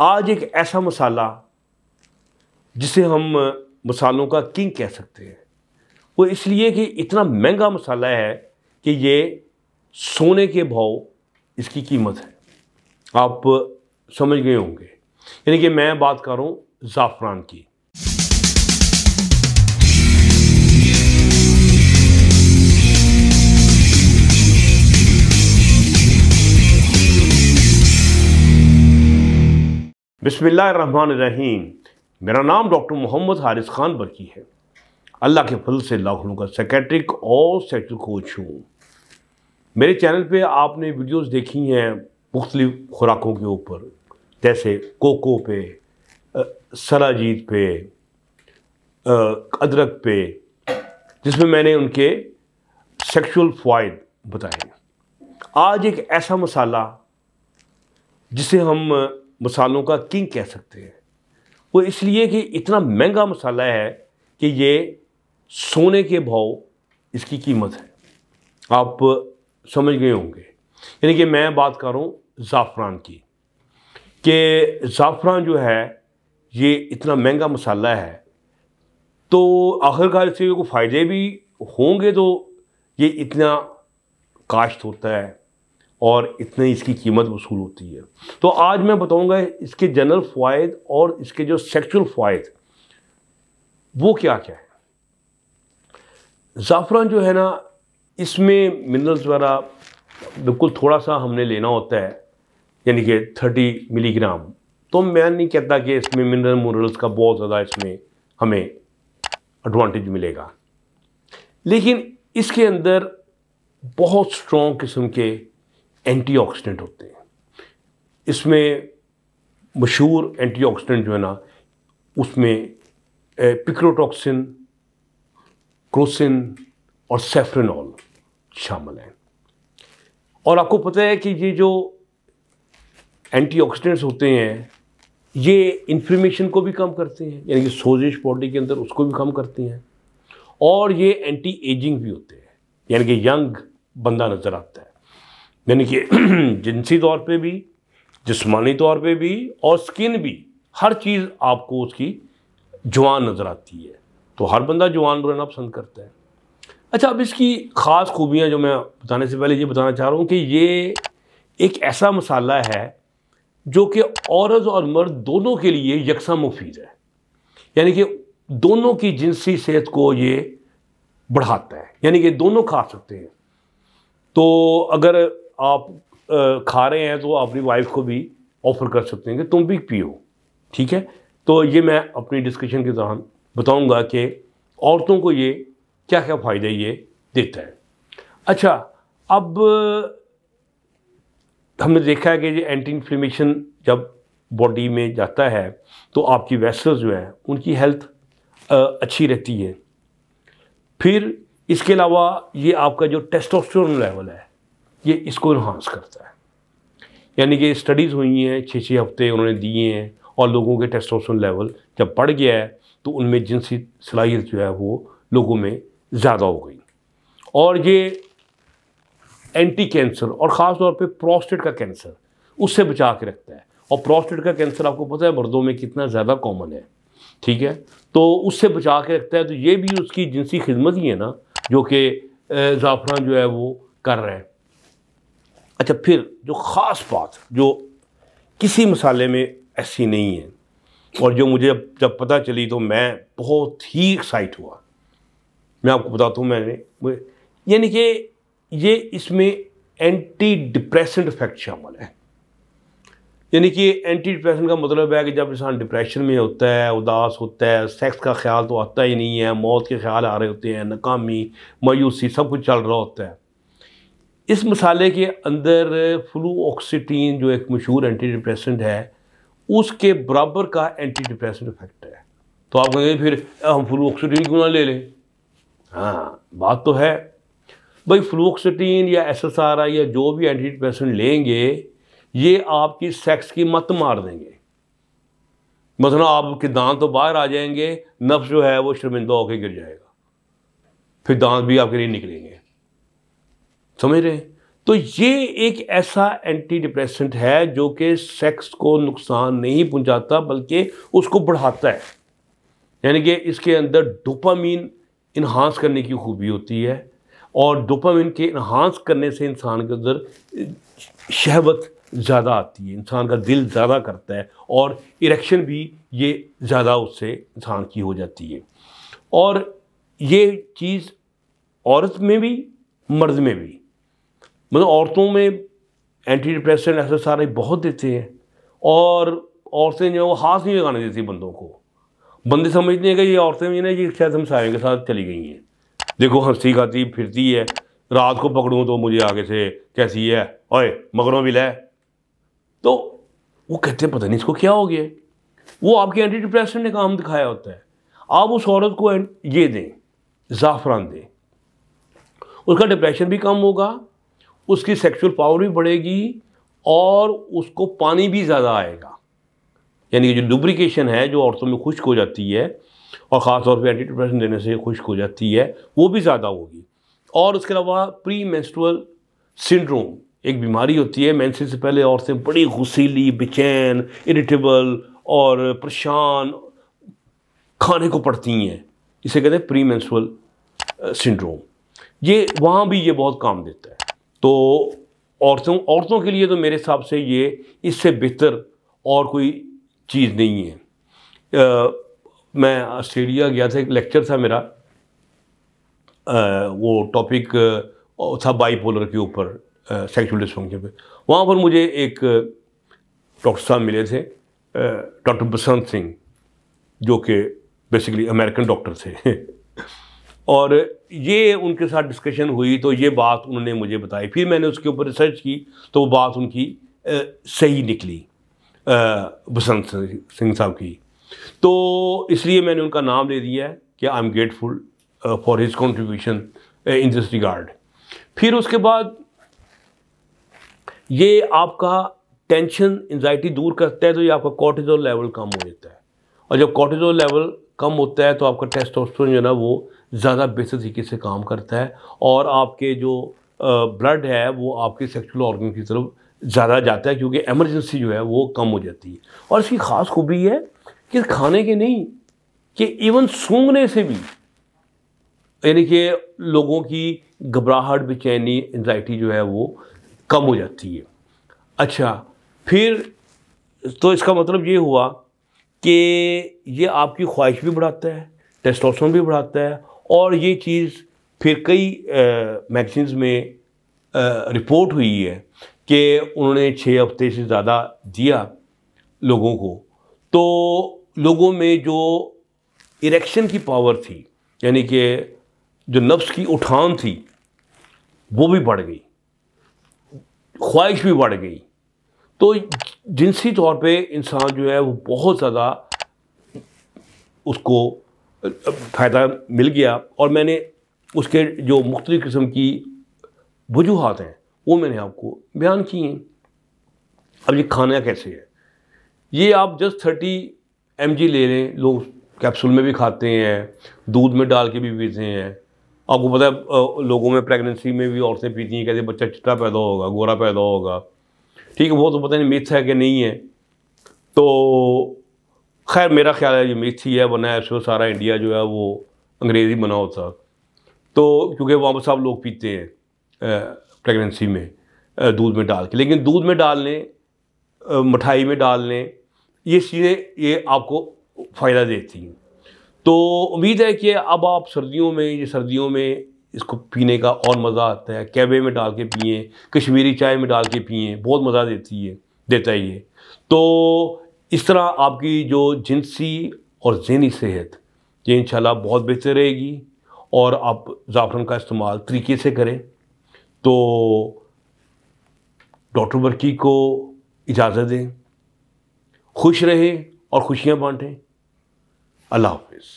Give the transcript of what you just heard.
आज एक ऐसा मसाला जिसे हम मसालों का किंग कह सकते हैं वो इसलिए कि इतना महंगा मसाला है कि ये सोने के भाव इसकी कीमत है आप समझ गए होंगे यानी कि मैं बात करूँ ज़ाफ़रान की बिसमीम मेरा नाम डॉक्टर मोहम्मद हारिस खान बरकी है अल्लाह के फल से लाखों का सेक्रेटरिक और सेक्टर कोच हूँ मेरे चैनल पे आपने वीडियोस देखी हैं मुख्तलिफ खुराकों के ऊपर जैसे कोको पे सराजीत पे अदरक पे जिसमें मैंने उनके सेक्सुअल फ़ायद बताए आज एक ऐसा मसाला जिसे हम मसालों का किंग कह सकते हैं वो इसलिए कि इतना महंगा मसाला है कि ये सोने के भाव इसकी कीमत है आप समझ गए होंगे यानी कि मैं बात कर रहा हूँ ज़ाफ़रान की कि ज़ाफ़रान जो है ये इतना महंगा मसाला है तो आखिरकार इससे को फ़ायदे भी होंगे तो ये इतना काश्त होता है और इतने इसकी कीमत वसूल होती है तो आज मैं बताऊंगा इसके जनरल फ़ायद और इसके जो सेक्चुअल फ़ायद वो क्या क्या है ज़ाफ़रान जो है ना इसमें मिनरल्स वगैरह बिल्कुल थोड़ा सा हमने लेना होता है यानी कि थर्टी मिलीग्राम तो मैं नहीं कहता कि इसमें मिनरल मिनरल्स का बहुत ज़्यादा इसमें हमें एडवांटेज मिलेगा लेकिन इसके अंदर बहुत स्ट्रॉन्ग किस्म के एंटीऑक्सीडेंट होते हैं इसमें मशहूर एंटीऑक्सीडेंट जो है ना उसमें पिक्रोटॉक्सिन क्रोसिन और सेफ्रेनॉल शामिल हैं और आपको पता है कि ये जो एंटीऑक्सीडेंट्स होते हैं ये इन्फ्लेमेशन को भी कम करते हैं यानी कि सोजिश बॉडी के अंदर उसको भी कम करते हैं और ये एंटी एजिंग भी होते हैं यानी कि यंग बंदा नज़र आता है यानी कि जिनसी तौर पे भी जिसमानी तौर पे भी और स्किन भी हर चीज़ आपको उसकी जवान नज़र आती है तो हर बंदा जवान रहना पसंद करता है अच्छा अब इसकी ख़ास खूबियाँ जो मैं बताने से पहले ये बताना चाह रहा हूँ कि ये एक ऐसा मसाला है जो कि औरत और मर्द दोनों के लिए यकसा मुफीद है यानी कि दोनों की जिनसी सेहत को ये बढ़ाता है यानी कि दोनों खा सकते हैं तो अगर आप खा रहे हैं तो अपनी वाइफ को भी ऑफर कर सकते हैं कि तुम भी पियो ठीक है तो ये मैं अपनी डिस्कशन के दौरान बताऊंगा कि औरतों को ये क्या क्या फ़ायदे ये देता है अच्छा अब हमने देखा है कि ये एंटी इन्फ्लेमेशन जब बॉडी में जाता है तो आपकी वेसल्स जो हैं उनकी हेल्थ अच्छी रहती है फिर इसके अलावा ये आपका जो टेस्टोस्टेरोन लेवल है ये इसको इन्हांस करता है यानी कि स्टडीज़ हुई हैं छः छः हफ्ते उन्होंने दिए हैं और लोगों के टेस्टोस्टेरोन लेवल जब बढ़ गया है तो उनमें जिनसी सलाहियत जो है वो लोगों में ज़्यादा हो गई और ये एंटी कैंसर और ख़ास तौर पे प्रोस्टेट का कैंसर उससे बचा के रखता है और प्रोस्टेट का कैंसर आपको पता है मर्दों में कितना ज़्यादा कॉमन है ठीक है तो उससे बचा के रखता है तो ये भी उसकी जिनसी खिदमत ही है ना जो कि ज़ाफ़रान जो है वो कर रहे हैं अच्छा फिर जो ख़ास बात जो किसी मसाले में ऐसी नहीं है और जो मुझे जब पता चली तो मैं बहुत ही एक्साइट हुआ मैं आपको बताता हूँ मैंने यानी कि ये इसमें एंटी डिप्रेसेंट इफेक्ट शामिल है यानी कि एंटी डिप्रेशन का मतलब है कि जब इंसान डिप्रेशन में होता है उदास होता है सेक्स का ख्याल तो आता ही नहीं है मौत के ख्याल आ रहे होते हैं नाकामी मायूसी सब कुछ चल रहा होता है इस मसाले के अंदर फ्लू ऑक्सीटीन जो एक मशहूर एंटी डिप्रेसेंट है उसके बराबर का एंटी डिप्रेसेंट इफेक्ट है तो आप कहेंगे फिर हम फ्लू ऑक्सीटीन क्यों ना ले लें हाँ बात तो है भाई फ्लू ऑक्सीटीन या एस एस आर आई या जो भी एंटी डिप्रेसेंट लेंगे ये आपकी सेक्स की मत मार देंगे मतलब आपके दांत तो बाहर आ जाएंगे नफ्स जो है वो शर्मिंदा होकर गिर जाएगा फिर दांत भी आपके लिए निकलेंगे समझ रहे हैं तो ये एक ऐसा एंटी डिप्रेसेंट है जो कि सेक्स को नुकसान नहीं पहुंचाता बल्कि उसको बढ़ाता है यानी कि इसके अंदर डोपामीन इन्हांस करने की खूबी होती है और डोपामीन के इन्हांस करने से इंसान के अंदर शहवत ज़्यादा आती है इंसान का दिल ज़्यादा करता है और इरेक्शन भी ये ज़्यादा उससे इंसान की हो जाती है और ये चीज़ औरत में भी मर्द में भी मतलब औरतों में एंटी डिप्रेशन ऐसे सारे बहुत देते हैं और औरतें जो है वो हाथ नहीं लगाने देती बंदों को बंदे समझते हैं कि ये औरतें भी ना ये शायद हम सारे के साथ चली गई हैं देखो हंसी खाती फिरती है रात को पकड़ूँ तो मुझे आगे से कैसी है ओए मगरों भी ले तो वो कहते हैं पता नहीं इसको क्या हो गया वो आपके एंटी डिप्रेशन ने काम दिखाया होता है आप उस औरत को ये दें ज़ाफ़रान दें उसका डिप्रेशन भी कम होगा उसकी सेक्सुअल पावर भी बढ़ेगी और उसको पानी भी ज़्यादा आएगा यानी कि जो लुब्रिकेशन है जो औरतों में खुश्क हो जाती है और ख़ासतौर पर एंटी डिप्रेशन देने से खुश्क हो जाती है वो भी ज़्यादा होगी और उसके अलावा प्री मेंस्ट्रुअल सिंड्रोम एक बीमारी होती है मैंसे से पहले औरतें बड़ी घुसीली बेचैन इरिटेबल और परेशान खाने को पड़ती हैं इसे कहते हैं प्री मेंस्ट्रुअल सिंड्रोम ये वहाँ भी ये बहुत काम देता है तो औरतों औरतों के लिए तो मेरे हिसाब से ये इससे बेहतर और कोई चीज़ नहीं है आ, मैं ऑस्ट्रेलिया गया था एक लेक्चर था मेरा आ, वो टॉपिक था बाईपोलर के ऊपर सेक्सुअल डिस्फंक्शन पे वहाँ पर मुझे एक डॉक्टर साहब मिले थे डॉक्टर बसंत सिंह जो कि बेसिकली अमेरिकन डॉक्टर थे और ये उनके साथ डिस्कशन हुई तो ये बात उन्होंने मुझे बताई फिर मैंने उसके ऊपर रिसर्च की तो वो बात उनकी आ, सही निकली बसंत सिंह साहब की तो इसलिए मैंने उनका नाम ले दिया है कि I am grateful for his contribution in this regard फिर उसके बाद ये आपका टेंशन एनजाइटी दूर करता है तो ये आपका कॉर्टिजोल लेवल कम हो जाता है और जब कॉर्टिजोल लेवल कम होता है तो आपका टेस्टोस्टेरोन जो है ना वो ज़्यादा बेहतर तरीके से काम करता है और आपके जो ब्लड है वो आपके सेक्सुअल ऑर्गन की तरफ ज़्यादा जाता है क्योंकि एमरजेंसी जो है वो कम हो जाती है और इसकी ख़ास खूबी है कि खाने के नहीं कि इवन सूंघने से भी यानी कि लोगों की घबराहट बेचैनी एनजाइटी जो है वो कम हो जाती है अच्छा फिर तो इसका मतलब ये हुआ कि ये आपकी ख्वाहिश भी बढ़ाता है टेस्टोस्टेरोन भी बढ़ाता है और ये चीज़ फिर कई मैगजीन्स में आ, रिपोर्ट हुई है कि उन्होंने छः हफ्ते से ज़्यादा दिया लोगों को तो लोगों में जो इरेक्शन की पावर थी यानी कि जो नफ्स की उठान थी वो भी बढ़ गई ख्वाहिश भी बढ़ गई तो जिनसी तौर पे इंसान जो है वो बहुत ज़्यादा उसको फ़ायदा मिल गया और मैंने उसके जो मुख्तु किस्म की वजूहत हैं वो मैंने आपको बयान की हैं अब ये खाना कैसे है ये आप जस्ट थर्टी एम ले लें लोग कैप्सूल में भी खाते हैं दूध में डाल के भी पीते हैं आपको पता है लोगों में प्रेगनेंसी में भी औरतें पीती हैं कहते बच्चा चिट्टा पैदा होगा गोरा पैदा होगा ठीक है वो तो पता नहीं मिथ है कि नहीं है तो खैर मेरा ख्याल है ये मिथ ही है वरना ऐसे तो सारा इंडिया जो है वो अंग्रेज़ी बना होता तो क्योंकि वहाँ पर सब लोग पीते हैं प्रेगनेंसी में दूध में डाल के लेकिन दूध में डाल लें मिठाई में डाल लें ये चीज़ें ये आपको फ़ायदा देती हैं तो उम्मीद है कि अब आप सर्दियों में ये सर्दियों में इसको पीने का और मज़ा आता है कैबे में डाल के पिए कश्मीरी चाय में डाल के पिए बहुत मज़ा देती है देता है ये तो इस तरह आपकी जो जिनसी और जहनी सेहत ये इन बहुत बेहतर रहेगी और आप ज़ाफ़रान का इस्तेमाल तरीके से करें तो डॉक्टर बर्की को इजाज़त दें खुश रहें और खुशियाँ बांटें अल्लाह हाफिज़